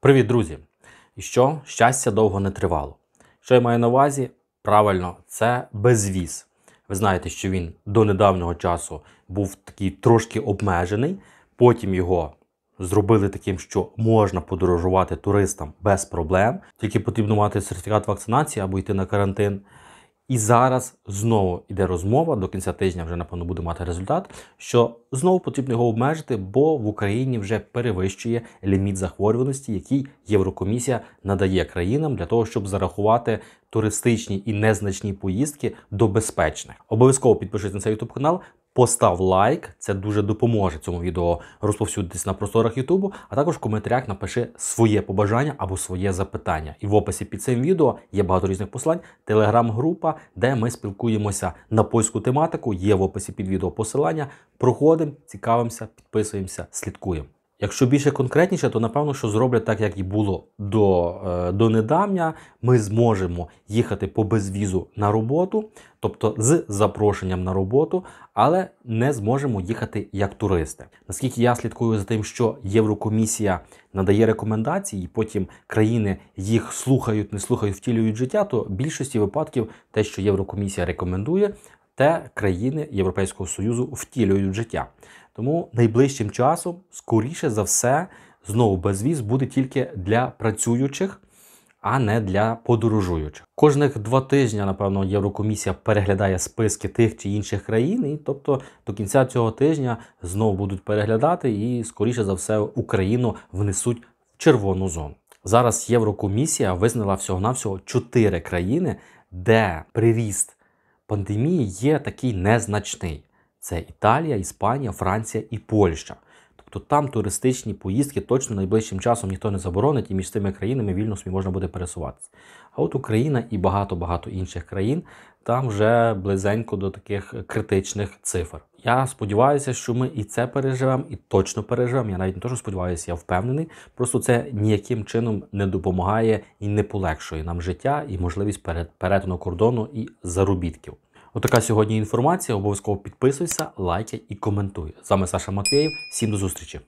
Привіт, друзі! І що щастя довго не тривало. Що я маю на увазі? Правильно, це безвіз. Ви знаєте, що він до недавнього часу був такий трошки обмежений. Потім його зробили таким, що можна подорожувати туристам без проблем. Тільки потрібно мати сертифікат вакцинації або йти на карантин. І зараз знову йде розмова до кінця тижня, вже напевно буде мати результат. Що знову потрібно його обмежити, бо в Україні вже перевищує ліміт захворюваності, який Єврокомісія надає країнам для того, щоб зарахувати туристичні і незначні поїздки до безпечних. Обов'язково підпишись на цей youtube канал постав лайк, це дуже допоможе цьому відео розповсюдитись на просторах Ютубу. А також в коментарях напиши своє побажання або своє запитання. І в описі під цим відео є багато різних послань, телеграм-група, де ми спілкуємося на польську тематику. Є в описі під відео посилання. Проходимо, цікавимося, підписуємося, слідкуємо. Якщо більше конкретніше, то напевно, що зроблять так, як і було до е, до недавня. Ми зможемо їхати по безвізу на роботу, тобто з запрошенням на роботу, але не зможемо їхати як туристи. Наскільки я слідкую за тим, що Єврокомісія надає рекомендації, і потім країни їх слухають, не слухають, втілюють життя, то в більшості випадків те, що Єврокомісія рекомендує, те країни Європейського Союзу втілюють в життя. Тому найближчим часом, скоріше за все, знову безвіз буде тільки для працюючих. А не для подорожуючих. Кожних два тижні, напевно, Єврокомісія переглядає списки тих чи інших країн, і тобто до кінця цього тижня знову будуть переглядати і, скоріше за все, Україну внесуть в червону зону. Зараз Єврокомісія визнала всього-навсього чотири країни, де приріст пандемії є такий незначний: це Італія, Іспанія, Франція і Польща то тобто там туристичні поїздки точно найближчим часом ніхто не заборонить, і між цими країнами вільно собі можна буде пересуватися. А от Україна і багато-багато інших країн там вже близенько до таких критичних цифр. Я сподіваюся, що ми і це переживемо, і точно переживемо. Я навіть не то, що сподіваюся, я впевнений. Просто це ніяким чином не допомагає і не полегшує нам життя і можливість перетину кордону і заробітків. Отака сьогодні інформація. Обов'язково підписуйся, лайкай і коментуй. З вами Саша Матвєєв. Всім до зустрічі!